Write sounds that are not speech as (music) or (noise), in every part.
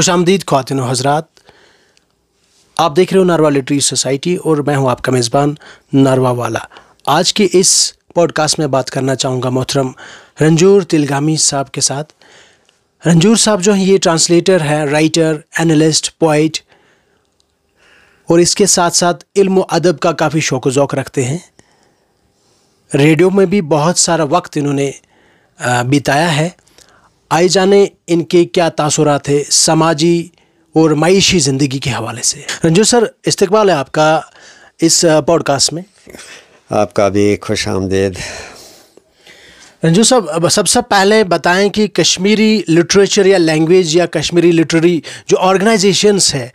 खुश आमदीद खातिन हजरात आप देख रहे हो नारवा लिटरी सोसाइटी और मैं हूं आपका मेज़बान नारवा वाला आज के इस पॉडकास्ट में बात करना चाहूँगा मोहतरम रंजूर तिलगामी साहब के साथ रंजूर साहब जो हैं ये ट्रांसलेटर हैं राइटर एनालिस्ट पोइट और इसके साथ साथ इल्म अदब का काफ़ी शौक वौक रखते हैं रेडियो में भी बहुत सारा वक्त इन्होंने बिताया है आए जाने इनके क्या तासुरात है समाजी और मायशी ज़िंदगी के हवाले से रंजू सर इस्तकबाल है आपका इस पॉडकास्ट में आपका भी खुश आमदेद रंजू साहब सबसे पहले बताएं कि कश्मीरी लिटरेचर या लैंग्वेज या कश्मीरी लिटरेरी जो ऑर्गेनाइजेशंस है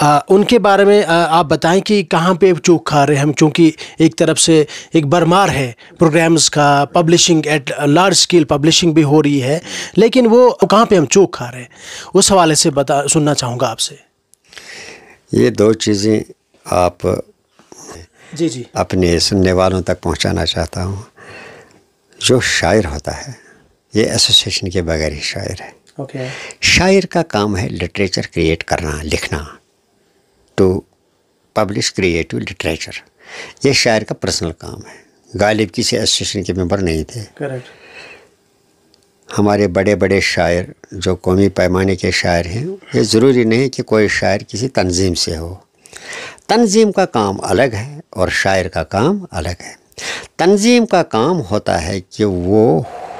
आ, उनके बारे में आ, आप बताएं कि कहाँ पे चूक खा रहे हैं हम चूँकि एक तरफ से एक बरमार है प्रोग्राम्स का publishing at large scale publishing भी हो रही है लेकिन वो कहाँ पे हम चूक खा रहे हैं उस हवाले से बता सुनना चाहूँगा आपसे ये दो चीज़ें आप जी जी अपने सुनने वालों तक पहुँचाना चाहता हूँ जो शायर होता है ये एसोसिएशन के बगैर ही शायर है okay. शायर का काम है लिटरेचर क्रिएट करना लिखना टू पब्लिश क्रिएटिव लिटरेचर ये शायर का पर्सनल काम है गालिब किसी एसोसिएशन के मेंबर नहीं थे करेक्ट हमारे बड़े बड़े शायर जो कौमी पैमाने के शायर हैं ये ज़रूरी नहीं कि कोई शायर किसी तंजीम से हो तंजीम का काम अलग है और शायर का काम अलग है तंजीम का काम होता है कि वो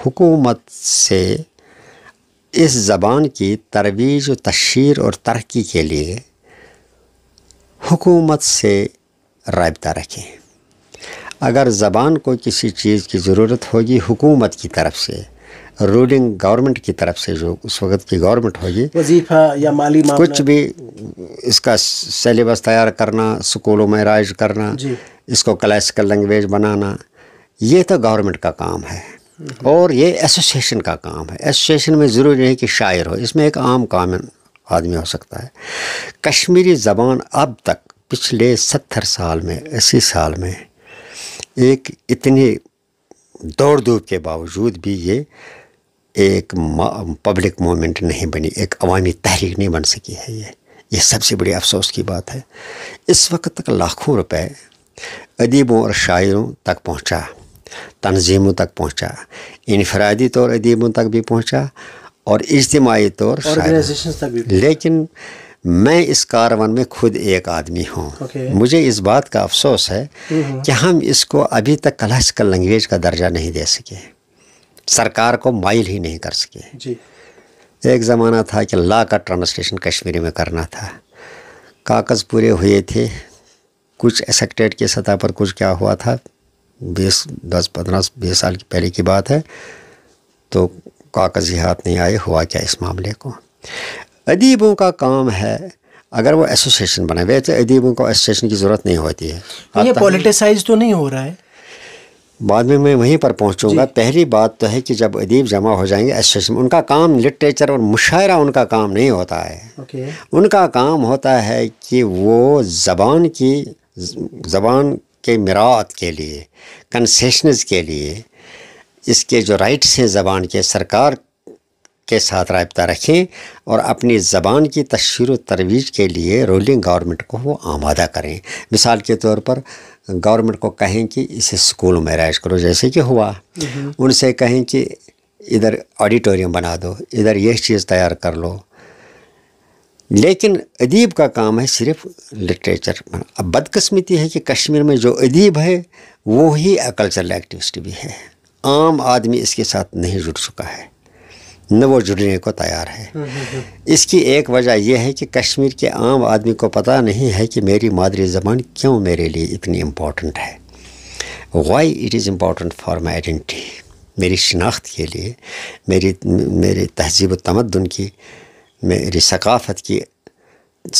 हुकूमत से इस ज़बान की तरवीज तशीर और तरक्की के लिए हुकूमत से रबता रखें अगर ज़बान को किसी चीज़ की ज़रूरत होगी हुकूमत की तरफ से रूलिंग गवर्नमेंट की तरफ से जो उस वक्त की गवर्नमेंट होगी वजीफा या माली कुछ भी इसका सिलेबस तैयार करना स्कूलों में राइज करना इसको क्लासिकल लैंग्वेज बनाना ये तो गवर्नमेंट का काम है और ये एसोसिएशन का काम है एसोसिएशन में ज़रूरी नहीं कि शायर हो इसमें एक आम कॉमन आदमी हो सकता है कश्मीरी ज़बान अब तक पिछले सत्तर साल में अस्सी साल में एक इतनी दौड़ धूप के बावजूद भी ये एक पब्लिक मूवमेंट नहीं बनी एक अवामी तहरीक नहीं बन सकी है ये ये सबसे बड़ी अफसोस की बात है इस वक्त तक लाखों रुपए अदीबों और शायरों तक पहुंचा तनजीमों तक पहुंचा इनफरादी तौर अदीबों तक भी पहुंचा और इज्तमाही तौर लेकिन मैं इस कारवन में खुद एक आदमी हूँ okay. मुझे इस बात का अफसोस है हम्म। कि हम इसको अभी तक क्लासिकल लैंग्वेज का दर्जा नहीं दे सके सरकार को माइल ही नहीं कर सके जी। एक ज़माना था कि ला का ट्रांसलेशन कश्मीरी में करना था कागज़ पूरे हुए थे कुछ एसेक्टेड की सतह पर कुछ क्या हुआ था बीस दस पंद्रह बीस साल की पहले की बात है तो हाथ नहीं आए हुआ क्या इस मामले को अदीबों का काम है अगर वो एसोसिएशन बने वैसे अदीबों को एसोसिएशन की ज़रूरत नहीं होती है तो ये पॉलिटिसाइज तो नहीं हो रहा है बाद में मैं वहीं पर पहुंचूंगा पहली बात तो है कि जब अदीब जमा हो जाएंगे एसोसिएशन उनका काम लिटरेचर और मुशायरा उनका काम नहीं होता है उनका काम होता है कि वो ज़बान की ज़बान के मरात के लिए कन्सेशनज़ के लिए इसके जो राइट्स हैं ज़बान के सरकार के साथ रबता रखें और अपनी ज़बान की तशहर तरवीज के लिए रूलिंग गवर्नमेंट को वो आमादा करें मिसाल के तौर पर गवर्नमेंट को कहें कि इसे स्कूल में राइज करो जैसे कि हुआ हम्म। उनसे कहें कि इधर ऑडिटोरियम बना दो इधर यह चीज़ तैयार कर लो लेकिन अदीब का काम है सिर्फ लिटरेचर अब बदकस्मती है कि कश्मीर में जो अदीब है वो ही कल्चरल एक्टिविस्ट भी है आम आदमी इसके साथ नहीं जुड़ चुका है न वो जुड़ने को तैयार है इसकी एक वजह यह है कि कश्मीर के आम आदमी को पता नहीं है कि मेरी मादरी ज़बान क्यों मेरे लिए इतनी इम्पोर्टेंट है why it is important for my identity मेरी शिनाख्त के लिए मेरी मेरे तहजीब तमदन की मेरी सकाफ़त की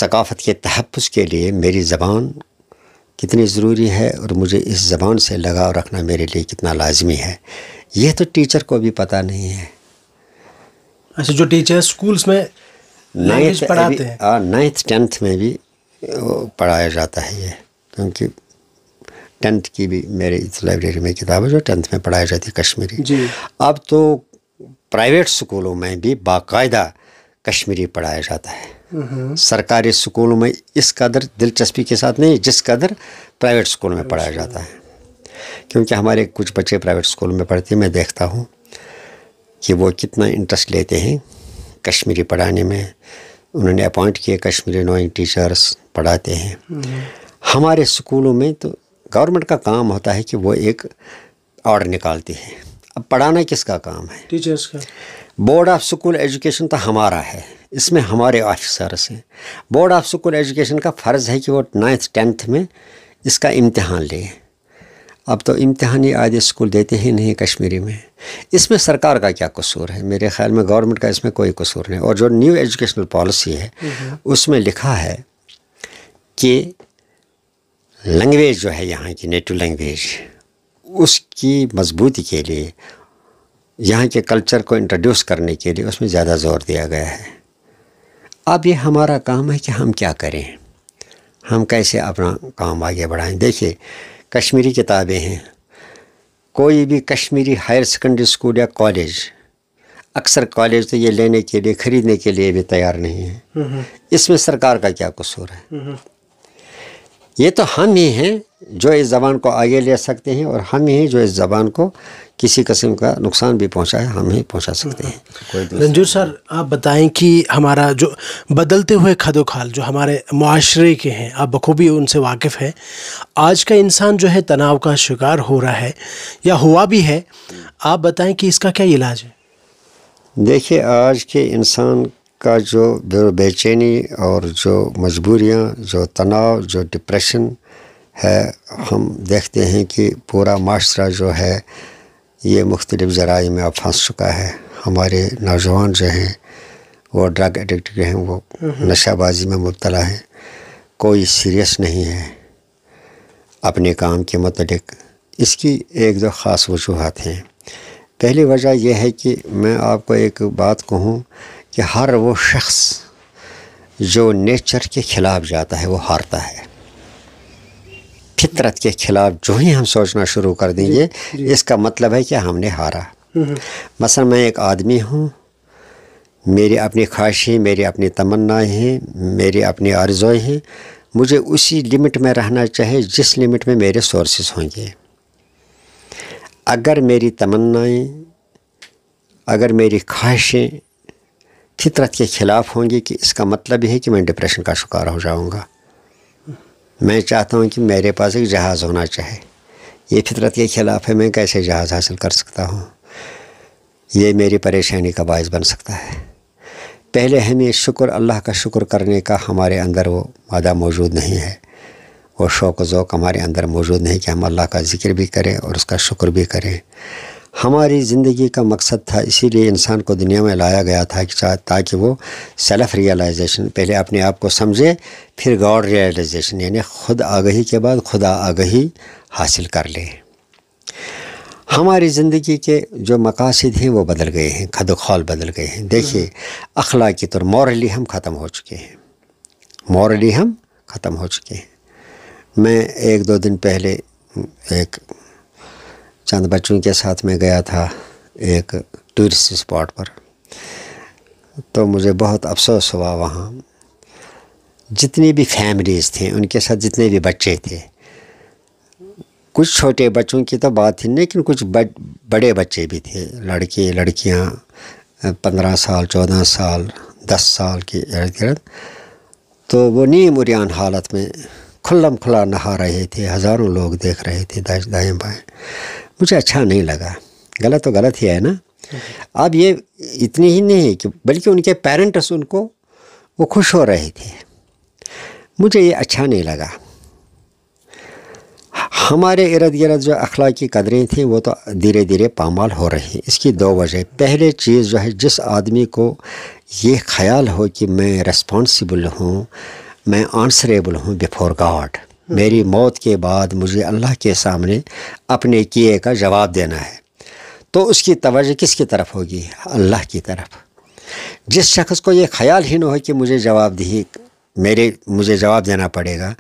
सकाफ़त के तहफ़ के लिए मेरी ज़बान कितनी ज़रूरी है और मुझे इस ज़बान से लगाव रखना मेरे लिए कितना लाजमी है यह तो टीचर को भी पता नहीं है अच्छा जो टीचर स्कूल्स में नाइन्थ पढ़ाते हैं नाइन्थ हाँ, टेंथ में भी पढ़ाया जाता है ये क्योंकि टेंथ की भी मेरे इस लाइब्रेरी में किताब है जो टेंथ में पढ़ाई जाती है कश्मीरी जी अब तो प्राइवेट स्कूलों में भी बाकायदा कश्मीरी पढ़ाया जाता है सरकारी स्कूलों में इस कदर दिलचस्पी के साथ नहीं जिस कदर प्राइवेट स्कूल में पढ़ाया जाता है क्योंकि हमारे कुछ बच्चे प्राइवेट स्कूल में पढ़ते मैं देखता हूँ कि वो कितना इंटरेस्ट लेते हैं कश्मीरी पढ़ाने में उन्होंने अपॉइंट किए कश्मीरी नॉइंग टीचर्स पढ़ाते हैं हमारे स्कूलों में तो गवर्नमेंट का काम होता है कि वो एक ऑर्डर निकालती है अब पढ़ाना किसका काम है टीचर्स का बोर्ड ऑफ स्कूल एजुकेशन तो हमारा है इसमें हमारे ऑफिसर्स हैं बोर्ड ऑफ स्कूल एजुकेशन का फ़र्ज़ है कि वो नाइन्थ टेंथ में इसका इम्तहान लें अब तो इम्तहानी आदि स्कूल देते ही नहीं कश्मीरी में इसमें सरकार का क्या कसूर है मेरे ख्याल में गवर्नमेंट का इसमें कोई कसूर नहीं और जो न्यू एजुकेशनल पॉलिसी है हम्म। उसमें लिखा है कि लैंग्वेज जो है यहाँ की नेटिव लैंग्वेज उसकी मजबूती के लिए यहाँ के कल्चर को इंट्रोड्यूस करने के लिए उसमें ज़्यादा ज़ोर दिया गया है अब ये हमारा काम है कि हम क्या करें हम कैसे अपना काम आगे बढ़ाएं देखिए कश्मीरी किताबें हैं कोई भी कश्मीरी हायर सेकेंडरी स्कूल या कॉलेज अक्सर कॉलेज तो ये लेने के लिए ख़रीदने के लिए भी तैयार नहीं है हम्म, हम्म। इसमें सरकार का क्या कसूर है हम्म, ये तो हम ही हैं जो इस ज़बान को आगे ले सकते हैं और हम ही हैं जो इस ज़बान को किसी किस्म का नुकसान भी है हम ही पहुंचा सकते हैं रंजूर सर आप बताएं कि हमारा जो बदलते हुए खदोखाल जो हमारे माशरे के हैं आप बखूबी उनसे वाकिफ़ हैं आज का इंसान जो है तनाव का शिकार हो रहा है या हुआ भी है आप बताएं कि इसका क्या इलाज है देखिए आज के इंसान का जो बेचैनी और जो मजबूरियाँ जो तनाव जो डिप्रेशन है हम देखते हैं कि पूरा माशरा जो है ये मुख्तलिफ़ ज़राए में अब फंस चुका है हमारे नौजवान जो हैं वो ड्रग एडिक्ट हैं वो नशाबाजी में मुबतला हैं कोई सीरियस नहीं है अपने काम के मतलब इसकी एक दो ख़ास वजूहत हैं पहली वजह यह है कि मैं आपको एक बात कहूँ कि हर वो शख्स जो नेचर के ख़िलाफ़ जाता है वो हारता है फितरत के ख़िलाफ़ जो ही हम सोचना शुरू कर देंगे इसका मतलब है कि हमने हारा हम्म, हम्म। मसलन मैं एक आदमी हूँ मेरी अपनी ख्वाहिशें मेरी अपनी तमन्नाएं हैं मेरी अपनी आर्ज़ोएँ हैं मुझे उसी लिमिट में रहना चाहिए जिस लिमिट में मेरे सोर्सेस होंगे अगर मेरी तमन्नाएं अगर मेरी ख्वाहिशें फितरत के ख़िलाफ़ होंगी कि इसका मतलब यह है कि मैं डिप्रेशन का शिकार हो जाऊँगा मैं चाहता हूँ कि मेरे पास एक जहाज़ होना चाहिए ये फितरत के ख़िलाफ़ है मैं कैसे जहाज़ हासिल कर सकता हूँ ये मेरी परेशानी का बायस बन सकता है पहले हमें शुक्र अल्लाह का शुक्र करने का हमारे अंदर वो मादा मौजूद नहीं है वो शौक़ ज़ोक़ हमारे अंदर मौजूद नहीं कि हम अल्लाह का ज़िक्र भी करें और उसका शुक्र भी करें हमारी ज़िंदगी का मकसद था इसीलिए इंसान को दुनिया में लाया गया था कि ताकि वो सेल्फ़ रियलाइजेशन पहले अपने आप को समझे फिर गॉड रियलाइजेशन यानी खुद आगही के बाद खुदा आगही हासिल कर ले हमारी ज़िंदगी के जो मकासद हैं वो बदल गए हैं खद खौल बदल गए हैं देखिए अखलाकी तौर मॉरली हम ख़त्म हो चुके हैं मॉरली हम ख़त्म हो चुके हैं मैं एक दो दिन पहले एक चंद बच्चों के साथ मैं गया था एक टूरिस्ट स्पॉट पर तो मुझे बहुत अफसोस हुआ वहाँ जितनी भी फैमिलीज़ थी उनके साथ जितने भी बच्चे थे कुछ छोटे बच्चों की तो बात थी लेकिन कुछ बड़े बच्चे भी थे लड़के लड़कियाँ पंद्रह साल चौदह साल दस साल के इर्द गिर्द तो वो नीम उरियान हालत में खुल्लम खुला नहा रहे थे हज़ारों लोग देख रहे थे दाएँ बाएँ मुझे अच्छा नहीं लगा गलत तो गलत ही है ना अब ये इतनी ही नहीं है कि बल्कि उनके पेरेंट्स उनको वो खुश हो रहे थे मुझे ये अच्छा नहीं लगा हमारे इर्द गिर्द जो अखला की कदरें थी वो तो धीरे धीरे पामाल हो रही हैं इसकी दो वजह पहले चीज़ जो है जिस आदमी को ये ख्याल हो कि मैं रेस्पॉन्सिबल हूँ मैं आंसरेबल हूँ बिफोर गॉड मेरी मौत के बाद मुझे अल्लाह के सामने अपने किए का जवाब देना है तो उसकी तवज्जो किसकी तरफ होगी अल्लाह की तरफ जिस शख्स को ये ख्याल ही न हो कि मुझे जवाब दी मेरे मुझे जवाब देना पड़ेगा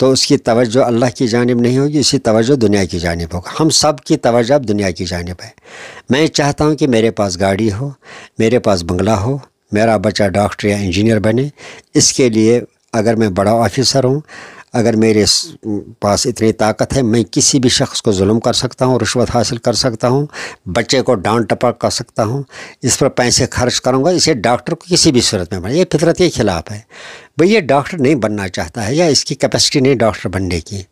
तो उसकी तवज्जो अल्लाह की जानब नहीं होगी उसकी तवज्जो दुनिया की जानब होगा हम सब की तवज्जो अब दुनिया की जानब है मैं चाहता हूँ कि मेरे पास गाड़ी हो मेरे पास बंगला हो मेरा बच्चा डॉक्टर या इंजीनियर बने इसके लिए अगर मैं बड़ा ऑफिसर हूँ अगर मेरे पास इतनी ताकत है मैं किसी भी शख्स को जुल्म कर सकता हूँ रिश्वत हासिल कर सकता हूँ बच्चे को डांट टपक कर सकता हूँ इस पर पैसे खर्च करूँगा इसे डॉक्टर को किसी भी सूरत में बने ये फितरत के ख़िलाफ़ है भाई ये डॉक्टर नहीं बनना चाहता है या इसकी कैपेसिटी नहीं डॉक्टर बनने की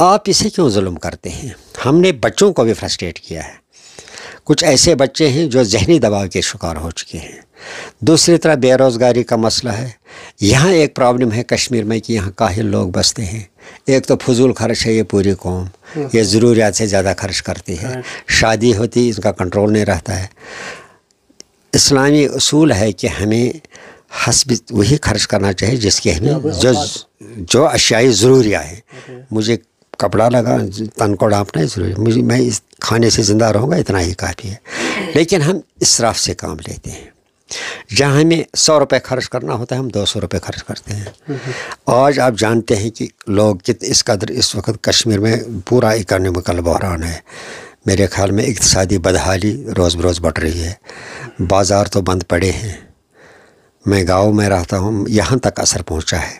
आप इसे क्यों म करते हैं हमने बच्चों को भी फ्रस्ट्रेट किया है कुछ ऐसे बच्चे हैं जो जहनी दबाव के शिकार हो चुके हैं दूसरी तरह बेरोज़गारी का मसला है यहाँ एक प्रॉब्लम है कश्मीर में कि यहाँ काहिल लोग बसते हैं एक तो फजूल खर्च है ये पूरी कौम हम्म। ये ज़रूरियात से ज़्यादा खर्च करती है हाँ। शादी होती इसका कंट्रोल नहीं रहता है इस्लामी असूल है कि हमें हसब वही खर्च करना चाहिए जिसके हमें जो जो अशियाई ज़रूरिया हैं मुझे कपड़ा लगा तन को डांपना ज़रूरी मुझे मैं इस खाने से ज़िंदा रहूँगा इतना ही काफ़ी है लेकिन हम इसराफ से काम लेते हैं जहाँ हमें सौ रुपये खर्च करना होता है हम दो सौ रुपये खर्च करते हैं आज आप जानते हैं कि लोग कित इस कदर इस वक्त कश्मीर में पूरा इकानमिकल बहरान है मेरे ख्याल में इकतदी बदहाली रोज़ बरोज़ बढ़ रही है बाज़ार तो बंद पड़े हैं मैं गांव में रहता हूँ यहाँ तक असर पहुँचा है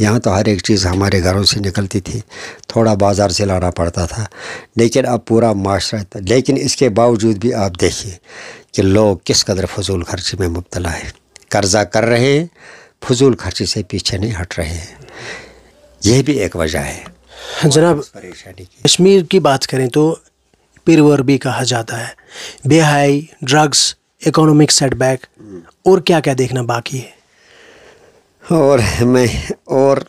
यहाँ तो हर एक चीज़ हमारे घरों से निकलती थी थोड़ा बाज़ार से लाना पड़ता था लेकिन अब पूरा माशरा लेकिन इसके बावजूद भी आप देखिए कि लोग किस कदर फजूल खर्ची में मुबतला है कर्जा कर रहे हैं फजूल खर्ची से पीछे नहीं हट रहे हैं यह भी एक वजह है हाँ, जनाब परेशानी की कश्मीर की बात करें तो पिरवर भी कहा जाता है बेहाई ड्रग्स इकोनॉमिक सेटबैक और क्या क्या देखना बाकी है और मैं और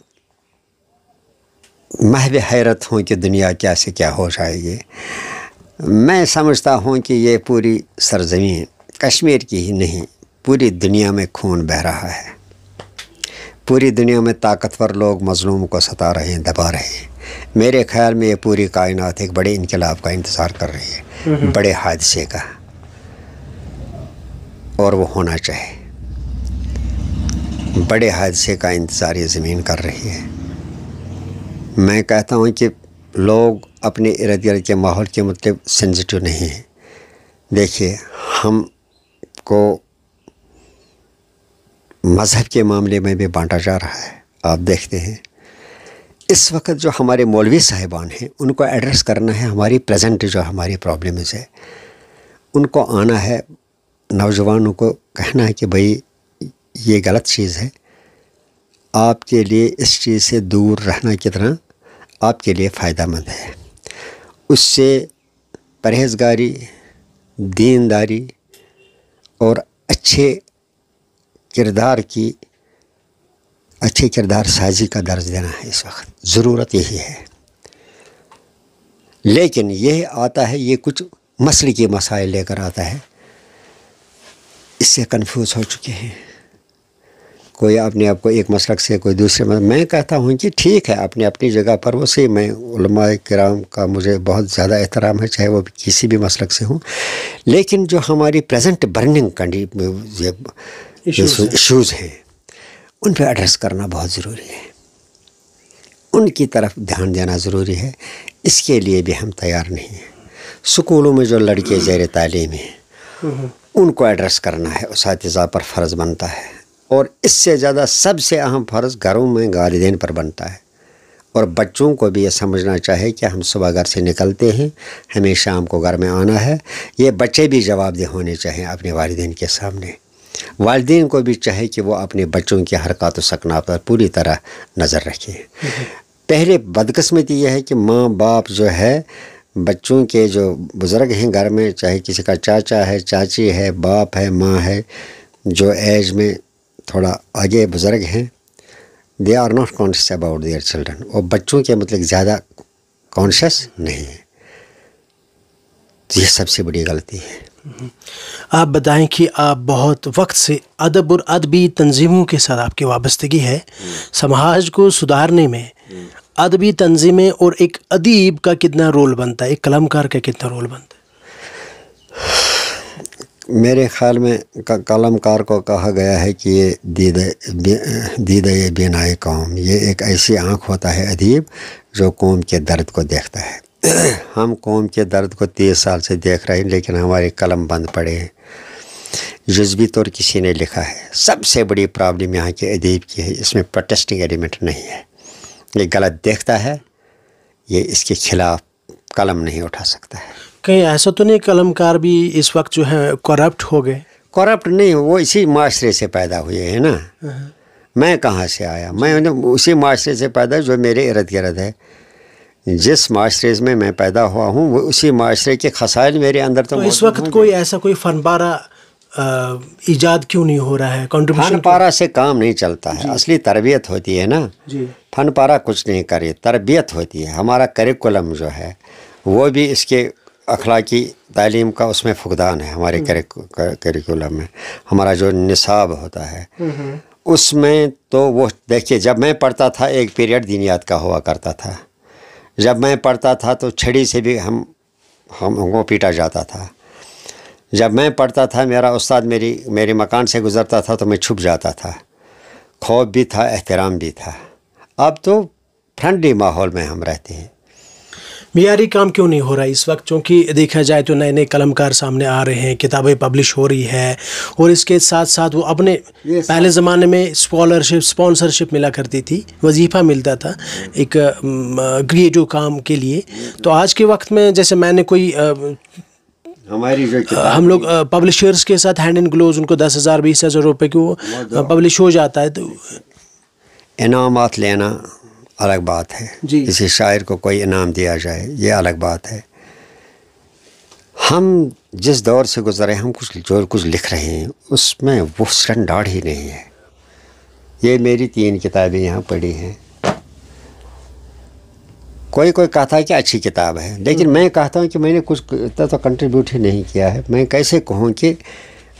महव हैरत हूँ कि दुनिया क्या से क्या हो जाएगी मैं समझता हूँ कि ये पूरी सरज़मीन कश्मीर की ही नहीं पूरी दुनिया में खून बह रहा है पूरी दुनिया में ताकतवर लोग मजलूम को सता रहे हैं दबा रहे हैं मेरे ख्याल में ये पूरी कायनात एक बड़े इनकलाब का इंतज़ार कर रही है बड़े हादसे का और वो होना चाहे बड़े हादसे का इंतज़ार ये ज़मीन कर रही है मैं कहता हूँ कि लोग अपने इर्द गिर्द के माहौल के मतलब सेंसिटिव नहीं है देखिए हम को मज़हब के मामले में भी बांटा जा रहा है आप देखते हैं इस वक्त जो हमारे मौलवी साहिबान हैं उनको एड्रेस करना है हमारी प्रेजेंट जो हमारी प्रॉब्लम्स है उनको आना है नौजवानों को कहना है कि भाई ये गलत चीज़ है आपके लिए इस चीज़ से दूर रहना कितना आपके लिए फ़ायदा मंद है उससे परहेज़गारी दीनदारी और अच्छे किरदार की अच्छे किरदार साजी का दर्ज देना है इस वक्त ज़रूरत यही है लेकिन यह आता है ये कुछ मसल के मसाइल लेकर आता है इससे कन्फ्यूज़ हो चुके हैं कोई अपने आप को एक मसलक से कोई दूसरे मसलक मैं कहता हूँ कि ठीक है अपने अपनी जगह पर उसे मैं कराम का मुझे बहुत ज़्यादा एहतराम है चाहे वो किसी भी मसलक से हूँ लेकिन जो हमारी प्रेजेंट बर्निंग इशूज़ हैं उन पर एड्रेस करना बहुत ज़रूरी है उनकी तरफ ध्यान देना ज़रूरी है इसके लिए भी हम तैयार नहीं हैं स्कूलों में जो लड़के ज़ैर तालीम हैं हम्म। उनको एड्रेस करना है उस पर फ़र्ज़ बनता है और इससे ज़्यादा सबसे अहम फ़र्ज़ घरों में वालदेन पर बनता है और बच्चों को भी ये समझना चाहिए कि हम सुबह घर से निकलते हैं हमें शाम को घर में आना है ये बच्चे भी जवाबदेह होने चाहिए अपने वालदेन के सामने वालदे को भी चाहिए कि वो अपने बच्चों की हरकत सकना पर पूरी तरह नज़र रखें पहले बदकस्मती यह है कि माँ बाप जो है बच्चों के जो बुज़ुर्ग हैं घर में चाहे किसी का चाचा है चाची है बाप है माँ है जो एज में थोड़ा आगे बुज़ुर्ग हैं they are not conscious about their children और बच्चों के मतलब ज़्यादा कॉन्शियस नहीं है तो सबसे बड़ी गलती है हम्म। आप बताएं कि आप बहुत वक्त से अदब और अदबी तंजीमों के साथ आपकी वाबस्तगी है हम्म। समाज को सुधारने में हम्म। अदबी तंजीमें और एक अदीब का कितना रोल बनता है एक कलमकार का कितना रोल बनता है मेरे ख्याल में कलमकार को कहा गया है कि ये दीद दीद बिनाए कौम ये एक ऐसी आँख होता है अदीब जो कौम के दर्द को देखता है (clears throat) हम कौम के दर्द को तीस साल से देख रहे हैं लेकिन हमारे कलम बंद पड़े हैं जज्बी तौर किसी ने लिखा है सबसे बड़ी प्रॉब्लम यहाँ के अदीब की है इसमें प्रोटेस्टिंग एलिमेंट नहीं है ये गलत देखता है ये इसके खिलाफ कलम नहीं उठा सकता है कहीं ऐसा तो नहीं कलमकार भी इस वक्त जो है करप्ट हो गए करप्ट नहीं वो इसी माशरे से पैदा हुए हैं ना हाँ। मैं कहाँ से आया मैं मतलब उसी माशरे से पैदा जो मेरे इर्द गिर्द है जिस माशरे में मैं पैदा हुआ हूँ वो उसी माशरे के खसाइल मेरे अंदर तो, तो इस वक्त कोई ऐसा कोई फनपारा ईजाद क्यों नहीं हो रहा है फन फनपारा से काम नहीं चलता है असली तरबियत होती है ना फनपारा कुछ नहीं करे तरबियत होती है हमारा करिकुलम जो है वो भी इसके अखलाकी तालीम का उसमें फुकदान है हमारे हम्म। करिकुलम में हमारा जो निसाब होता है उसमें तो वो देखिए जब मैं पढ़ता था एक पीरियड दीनियात का हुआ करता था जब मैं पढ़ता था तो छड़ी से भी हम हमको पीटा जाता था जब मैं पढ़ता था मेरा उस्ताद मेरी मेरे मकान से गुज़रता था तो मैं छुप जाता था खौफ भी था एहतराम भी था अब तो फ्रेंडली माहौल में हम रहते हैं मीरी काम क्यों नहीं हो रहा इस वक्त क्योंकि देखा जाए तो नए नए कलमकार सामने आ रहे हैं किताबें पब्लिश हो रही है और इसके साथ साथ वो अपने पहले ज़माने में स्कॉलरशिप स्पॉन्सरशिप मिला करती थी वजीफ़ा मिलता था एक क्रिएटिव काम के लिए तो आज के वक्त में जैसे मैंने कोई हमारी जो हम लोग पब्लिशर्स के साथ हैंड एंड ग्लोव उनको दस हज़ार बीस हज़ार रुपये की वो पब्लिश हो जाता है तो इनाम लेना अलग बात है किसी शायर को कोई इनाम दिया जाए ये अलग बात है हम जिस दौर से गुजरे हम कुछ जो कुछ लिख रहे हैं उसमें वो स्टैंडार्ड ही नहीं है ये मेरी तीन किताबें यहाँ पढ़ी हैं कोई कोई कहता है कि अच्छी किताब है लेकिन हम्म। मैं कहता हूँ कि मैंने कुछ इतना तो कंट्रीब्यूट ही नहीं किया है मैं कैसे कहूँ कि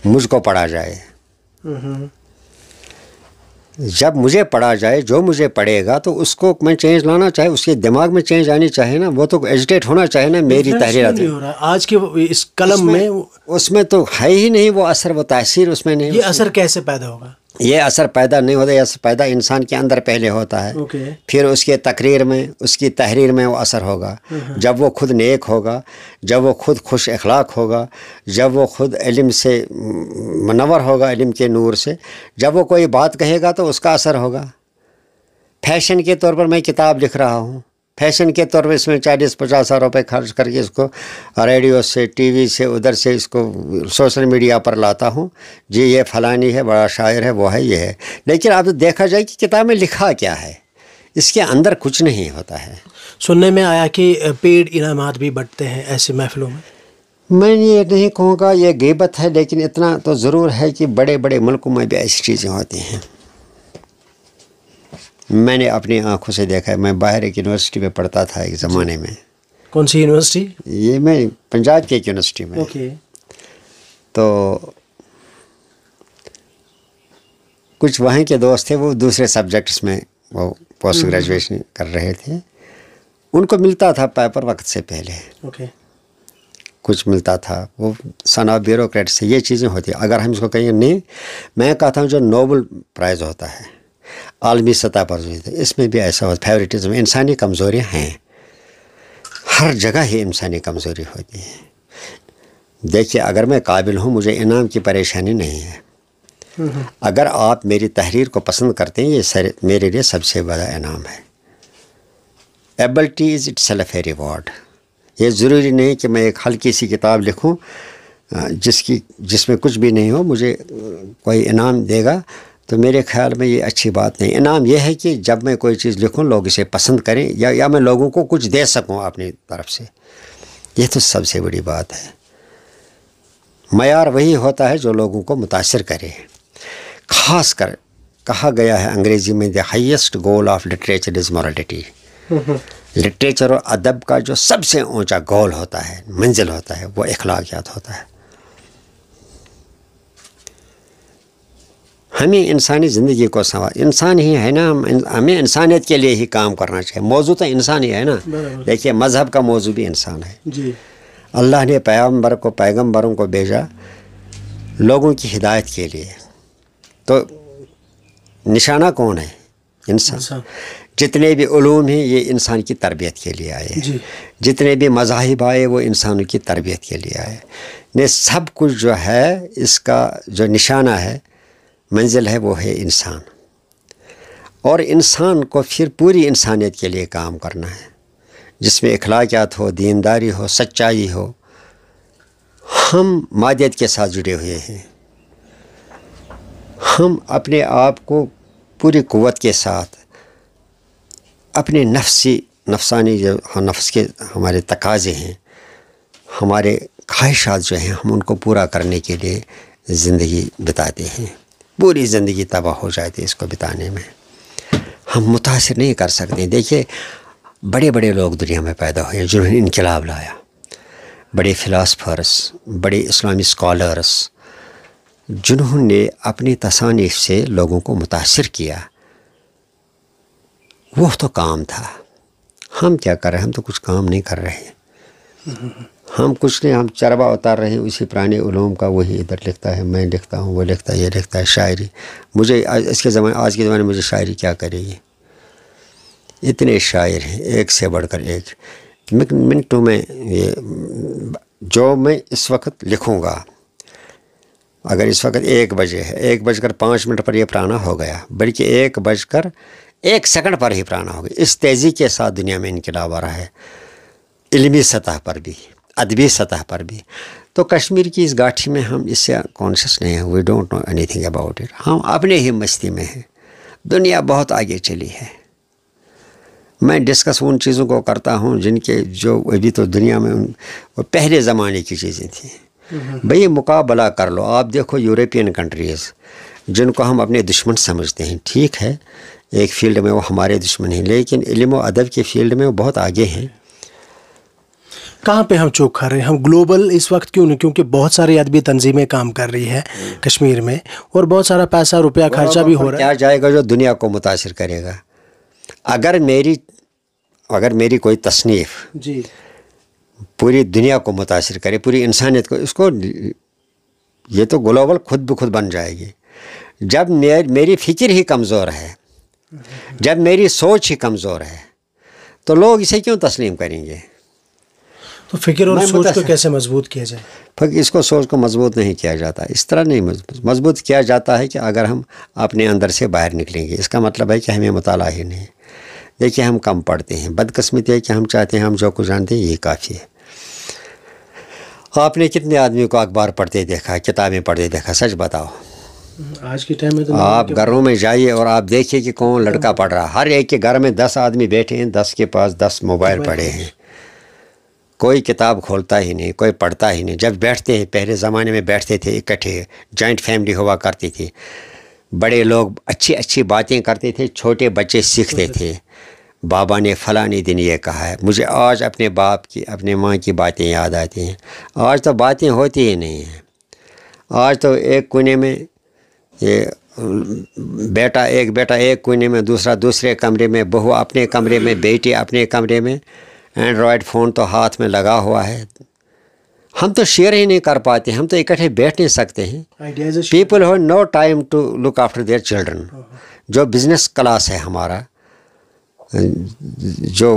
मुझको पढ़ा जाए हम्म। जब मुझे पढ़ा जाए जो मुझे पढ़ेगा तो उसको मैं चेंज लाना चाहे उसके दिमाग में चेंज आनी चाहे ना वो तो एजिटेट होना चाहे ना मेरी तहरीर आज के इस कलम में उसमें तो है ही नहीं वो असर व तासीर उसमें नहीं ये असर कैसे पैदा होगा ये असर पैदा नहीं होता असर पैदा इंसान के अंदर पहले होता है okay. फिर उसके तकरीर में उसकी तहरीर में वो असर होगा हाँ, हाँ। जब वो खुद नेक होगा जब वो खुद खुश अखलाक होगा जब वो खुद इलम से मनवर होगा इलम के नूर से जब वो कोई बात कहेगा तो उसका असर होगा फैशन के तौर पर मैं किताब लिख रहा हूँ फैशन के तौर पे इसमें चालीस पचास हज़ार रुपये खर्च करके इसको रेडियो से टीवी से उधर से इसको सोशल मीडिया पर लाता हूँ जी ये फलानी है बड़ा शायर है वो है ये है लेकिन अब देखा जाए कि किताब में लिखा क्या है इसके अंदर कुछ नहीं होता है सुनने में आया कि पेड़ इनाम भी बढ़ते हैं ऐसे महफिलों में मैं ये नहीं कहूँगा ये गिबत है लेकिन इतना तो ज़रूर है कि बड़े बड़े मुल्कों में भी ऐसी चीज़ें होती हैं मैंने अपनी आंखों से देखा है मैं बाहर एक यूनिवर्सिटी में पढ़ता था एक ज़माने में कौन सी यूनिवर्सिटी ये मैं पंजाब की एक यूनिवर्सिटी में ओके तो कुछ वहाँ के दोस्त थे वो दूसरे सब्जेक्ट्स में वो पोस्ट हम्म। ग्रेजुएशन कर रहे थे उनको मिलता था पेपर वक्त से पहले ओके कुछ मिलता था वो सन ऑफ ब्यूरोक्रेट से ये चीज़ें होती अगर हम इसको कहें नहीं मैं कहता हूँ जो नोबल प्राइज़ होता है आलमी सतह पर इसमें भी ऐसा होता फेवरेटिज़म इंसानी कमज़ोरियाँ हैं हर जगह ही इंसानी कमज़ोरी होती है देखिए अगर मैं काबिल हूँ मुझे इनाम की परेशानी नहीं है अगर आप मेरी तहरीर को पसंद करते हैं ये सर मेरे लिए सबसे बड़ा इनाम है ability is itself a reward ये ज़रूरी नहीं कि मैं एक हल्की सी किताब लिखूं जिसकी जिसमें कुछ भी नहीं हो मुझे कोई इनाम देगा तो मेरे ख्याल में ये अच्छी बात नहीं इनाम यह है कि जब मैं कोई चीज़ लिखूँ लोग इसे पसंद करें या या मैं लोगों को कुछ दे सकूँ अपनी तरफ से यह तो सबसे बड़ी बात है मैार वही होता है जो लोगों को मुतासर करे ख़ास कर कहा गया है अंग्रेज़ी में the highest goal of literature is morality literature और अदब का जो सबसे ऊंचा गोल होता है मंजिल होता है वो अखलाकियात होता है हमें इंसानी ज़िंदगी को संवार इंसान ही है ना हम हमें इंसानियत के लिए ही काम करना चाहिए मौजू तो इंसान ही है ना देखिए मज़हब का मौजू भी इंसान है अल्लाह ने पैगम्बर को पैगम्बरों को भेजा लोगों की हिदायत के लिए तो निशाना कौन है इंसान जितने भी ूम हैं ये इंसान की तरबियत के लिए आए जितने भी मजाहब आए वो इंसानों की तरबियत के लिए आए ने सब कुछ जो है इसका जो निशाना है मंजिल है वो है इंसान और इंसान को फिर पूरी इंसानियत के लिए काम करना है जिसमें अखलाकियात हो दीनदारी हो सच्चाई हो हम मादियत के साथ जुड़े हुए हैं हम अपने आप को पूरी क़वत के साथ अपने नफसी नफसानी जो हाँ, नफ्स के हमारे तकाजे हैं हमारे ख्वाहिशात जो हैं हम उनको पूरा करने के लिए ज़िंदगी बिताते हैं पूरी ज़िंदगी तबाह हो जाती है इसको बिताने में हम मुतासर नहीं कर सकते देखिए बड़े बड़े लोग दुनिया में पैदा हुए जिन्होंने इनकलाब लाया बड़े फ़िलासफ़र्स बड़े इस्लामी स्कॉलर्स जिन्होंने अपनी तसानीफ से लोगों को मुतासर किया वो तो काम था हम क्या कर रहे हैं हम तो कुछ काम नहीं कर रहे हैं हम कुछ नहीं हम चरबा उतार रहे हैं उसी पुराने उलूम का वही इधर लिखता है मैं लिखता हूँ वो लिखता है ये लिखता है शायरी मुझे इसके ज़माने आज के ज़माने में मुझे शायरी क्या करेगी इतने शायर हैं एक से बढ़कर एक मिनटों में ये जो मैं इस वक्त लिखूँगा अगर इस वक्त एक बजे है एक बजकर पाँच मिनट पर यह पुराना हो गया बल्कि एक बजकर एक सेकंड पर ही पुराना हो गया इस तेज़ी के साथ दुनिया में इनकलाब आ रहा है इलमी सतह पर भी अदबी सतह पर भी तो कश्मीर की इस गाठी में हम इससे कॉन्शियस नहीं हैं we don't know anything about it हम अपने ही मस्ती में हैं दुनिया बहुत आगे चली है मैं डिस्कस उन चीज़ों को करता हूँ जिनके जो अभी तो दुनिया में उन वो पहले ज़माने की चीज़ें थी हम्म। भई मुकाबला कर लो आप देखो यूरोपियन कंट्रीज़ जिनको हम अपने दुश्मन समझते हैं ठीक है एक फील्ड में वो हमारे दुश्मन हैं लेकिन इलम अदब के फील्ड में वो बहुत आगे हैं कहाँ पे हम चूक खा रहे हैं हम ग्लोबल इस वक्त क्यों नहीं क्योंकि बहुत सारी अदबी तंजीमें काम कर रही है हम्म। कश्मीर में और बहुत सारा पैसा रुपया खर्चा भी हो रहा है क्या जाएगा जो दुनिया को मुतासर करेगा अगर मेरी अगर मेरी कोई तसनीफ़ जी पूरी दुनिया को मुतासर करे पूरी इंसानियत को इसको ये तो ग्लोबल खुद ब खुद बन जाएगी जब मेर, मेरी फ़िक्र ही कमज़ोर है जब मेरी सोच ही कमज़ोर है तो लोग इसे क्यों तस्लीम करेंगे तो फिक्र और सोच को कैसे मजबूत किया जाए फिर इसको सोच को मजबूत नहीं किया जाता इस तरह नहीं मजबूत मजबूत किया जाता है कि अगर हम अपने अंदर से बाहर निकलेंगे इसका मतलब है कि हमें मताल ही नहीं देखिए हम कम पढ़ते हैं बदकस्मती है कि हम चाहते हैं हम जो कुछ जानते हैं ये काफ़ी है आपने कितने आदमी को अखबार पढ़ते देखा किताबें पढ़ते देखा सच बताओ आज के टाइम में तो आप घरों में जाइए और आप देखिए कि कौन लड़का पढ़ रहा हर एक के घर में दस आदमी बैठे हैं दस के पास दस मोबाइल पड़े हैं कोई किताब खोलता ही नहीं कोई पढ़ता ही नहीं जब बैठते हैं पहले ज़माने में बैठते थे इकट्ठे जॉइंट फैमिली हुआ करती थी बड़े लोग अच्छी अच्छी बातें करते थे छोटे बच्चे सीखते थे बाबा ने फलाने दिन ये कहा है मुझे आज अपने बाप की अपने माँ की बातें याद आती हैं आज तो बातें होती ही नहीं हैं आज तो एक कोने में ये बेटा एक बेटा एक कोने में दूसरा दूसरे कमरे में बहू अपने कमरे में बेटी अपने कमरे में एंड्रॉयड फ़ोन तो हाथ में लगा हुआ है हम तो शेयर ही नहीं कर पाते हम तो इकट्ठे बैठ नहीं सकते हैं people have no time to look after their children जो बिजनेस क्लास है हमारा जो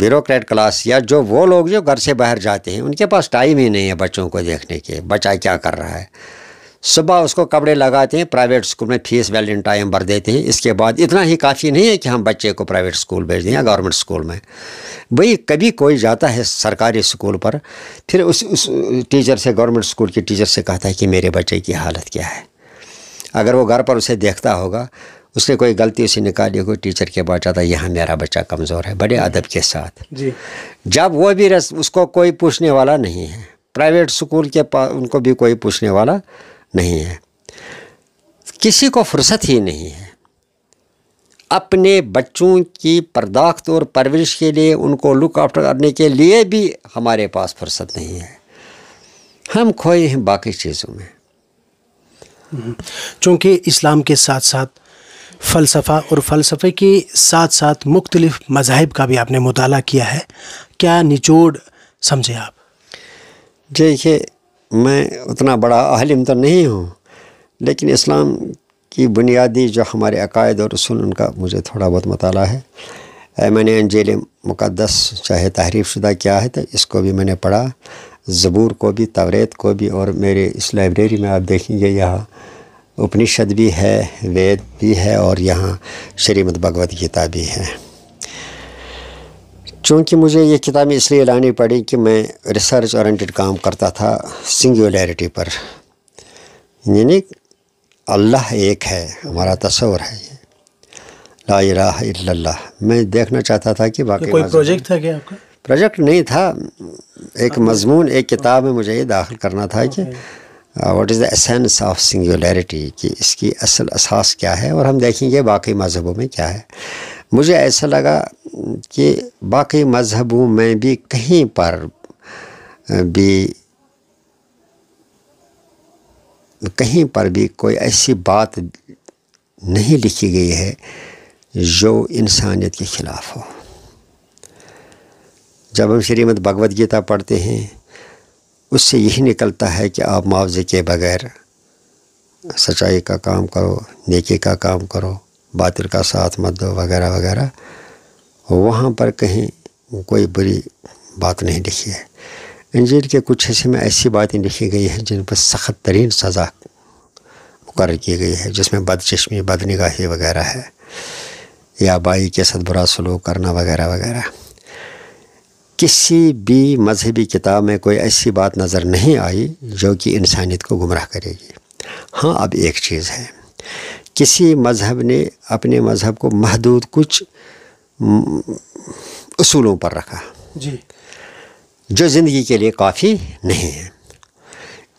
ब्यूरोक्रेट क्लास या जो वो लोग जो घर से बाहर जाते हैं उनके पास टाइम ही नहीं है बच्चों को देखने के बच्चा क्या कर रहा है सुबह उसको कपड़े लगाते हैं प्राइवेट स्कूल में फीस वैलेंटाइन भर देते हैं इसके बाद इतना ही काफ़ी नहीं है कि हम बच्चे को प्राइवेट स्कूल भेज दें या गवर्नमेंट स्कूल में भाई कभी कोई जाता है सरकारी स्कूल पर फिर उस उस टीचर से गवर्नमेंट स्कूल के टीचर से कहता है कि मेरे बच्चे की हालत क्या है अगर वो घर पर उसे देखता होगा उसने कोई गलती उसे निकाली कोई टीचर के पास जाता यहाँ मेरा बच्चा कमज़ोर है बड़े अदब के साथ जी जब वो भी रस उसको कोई पूछने वाला नहीं है प्राइवेट स्कूल के पास उनको भी कोई पूछने वाला नहीं है किसी को फुर्सत ही नहीं है अपने बच्चों की पर्दाख्त और परवरिश के लिए उनको लुक आफ्टर करने के लिए भी हमारे पास फुर्सत नहीं है हम खोए हैं बाकी चीज़ों में चूँकि इस्लाम के साथ साथ फ़लसफ़ा और फ़लसफ़े के साथ साथ मुख्तलिफ़ मज़ाहब का भी आपने मुताला किया है क्या निचोड़ समझे आप देखिए मैं उतना बड़ा आलिम तो नहीं हूँ लेकिन इस्लाम की बुनियादी जो हमारे अकायद और रसूल उनका मुझे थोड़ा बहुत मताल है मैंने अंजेल मुक़दस चाहे तहरीफ शुदा किया है तो इसको भी मैंने पढ़ा ज़बूर को भी तवरेत को भी और मेरे इस लाइब्रेरी में आप देखेंगे यहाँ उपनिषद भी है वेद भी है और यहाँ श्रीमद भगवद गीता भी है चूँकि मुझे ये किताबें इसलिए लानी पड़ी कि मैं रिसर्च और काम करता था सिंगुलरिटी पर यानी अल्लाह एक है हमारा तस्वर है ये ला मैं देखना चाहता था कि बाकी कोई प्रोजेक्ट था क्या आपका प्रोजेक्ट नहीं था एक मजमून एक किताब में मुझे ये दाखिल करना था कि what is the essence of singularity कि इसकी असल असास क्या है और हम देखेंगे बाकी मज़हबों में क्या है मुझे ऐसा लगा कि बाकी मज़हबों में भी कहीं पर भी कहीं पर भी कोई ऐसी बात नहीं लिखी गई है जो इंसानियत के ख़िलाफ़ हो जब हम श्रीमद भगवत गीता पढ़ते हैं उससे यही निकलता है कि आप मुआवजे के बगैर सच्चाई का काम करो नेकी का काम करो बातिल का साथ मत दो वगैरह वगैरह वहाँ पर कहीं कोई बुरी बात नहीं लिखी है इंजीर के कुछ हिस्से में ऐसी बातें लिखी गई हैं जिन पर सख्त तरीन सज़ा मुकर की गई है जिसमें बदचश्मी बदनिगाही वगैरह है या बाई के साथ बुरा सलूक करना वगैरह वगैरह किसी भी मजहबी किताब में कोई ऐसी बात नज़र नहीं आई जो कि इंसानियत को गुमराह करेगी हाँ अब एक चीज़ है किसी मज़हब ने अपने मज़हब को महदूद कुछ असूलों पर रखा जी जो ज़िंदगी के लिए काफ़ी नहीं है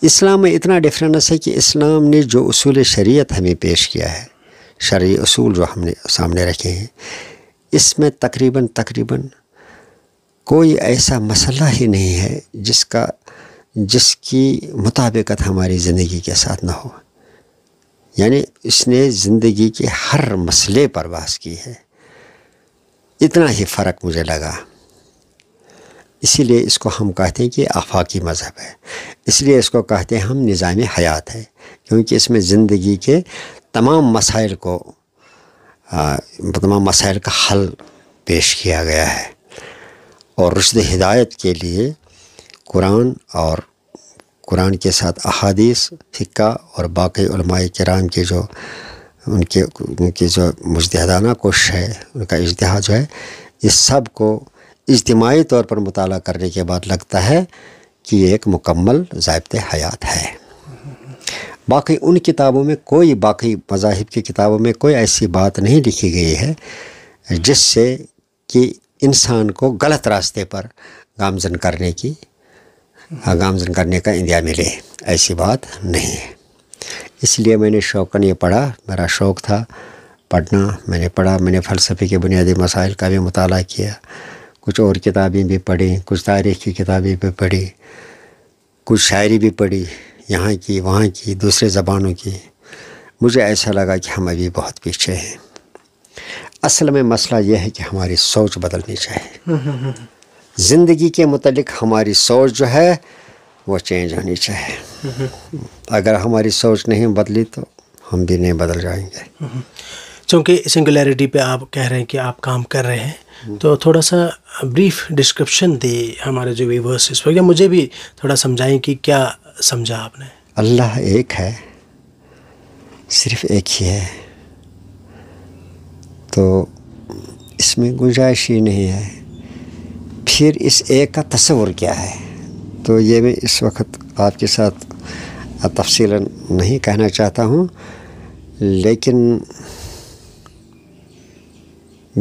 इस्लाम में इतना डिफरेंस है कि इस्लाम ने जो असूल शरीयत हमें पेश किया है शर्य असूल जो हमने सामने रखे हैं इसमें तकरीबन तकरीबन कोई ऐसा मसला ही नहीं है जिसका जिसकी मुताबिकत हमारी ज़िंदगी के साथ ना हो यानी इसने ज़िंदगी के हर मसले पर बहस की है इतना ही फ़र्क मुझे लगा इसीलिए इसको हम कहते हैं कि आफाकी मज़हब है इसलिए इसको कहते हैं हम निज़ाम हयात है क्योंकि इसमें ज़िंदगी के तमाम मसाइल को आ, तमाम मसाइल का हल पेश किया गया है और रुशद हिदायत के लिए कुरान और कुरान के साथ अहादीस फ़िक्का और बाकी कराम के जो उनके उनकी जो मुजतहादाना कोशिश है उनका इजतहा जो है इस सब को इज्तमाही तौर पर मुताल करने के बाद लगता है कि ये एक मुकम्मल ज़ाबत हयात है बाकी उन किताबों में कोई बाकी मजाहब की किताबों में कोई ऐसी बात नहीं लिखी गई है जिससे कि इंसान को गलत रास्ते पर गामजन करने की गामजन करने का इंदिया मिले ऐसी बात नहीं है इसलिए मैंने शौकन ये पढ़ा मेरा शौक़ था पढ़ना मैंने पढ़ा मैंने फ़लसफ़े के बुनियादी मसाइल का भी मताल किया कुछ और किताबें भी पढ़ी कुछ तारीख़ की किताबें भी पढ़ी कुछ शायरी भी पढ़ी यहाँ की वहाँ की दूसरे ज़बानों की मुझे ऐसा लगा कि हम अभी बहुत पीछे हैं असल में मसला यह है कि हमारी सोच बदलनी चाहिए हम्म, हम्म, हम्म। ज़िंदगी के मतलब हमारी सोच जो है वो चेंज होनी चाहिए अगर हमारी सोच नहीं बदली तो हम भी नहीं बदल जाएंगे चूँकि सिंगुलैरिटी पे आप कह रहे हैं कि आप काम कर रहे हैं तो थोड़ा सा ब्रीफ डिस्क्रिप्शन दे हमारे जो व्यूवर्स इस वक्त मुझे भी थोड़ा समझाएं कि क्या समझा आपने अल्लाह एक है सिर्फ एक ही है तो इसमें गुंजाइश ही नहीं है फिर इस एक का तस्वुर क्या है तो ये मैं इस वक्त आपके साथ तफसीला नहीं कहना चाहता हूँ लेकिन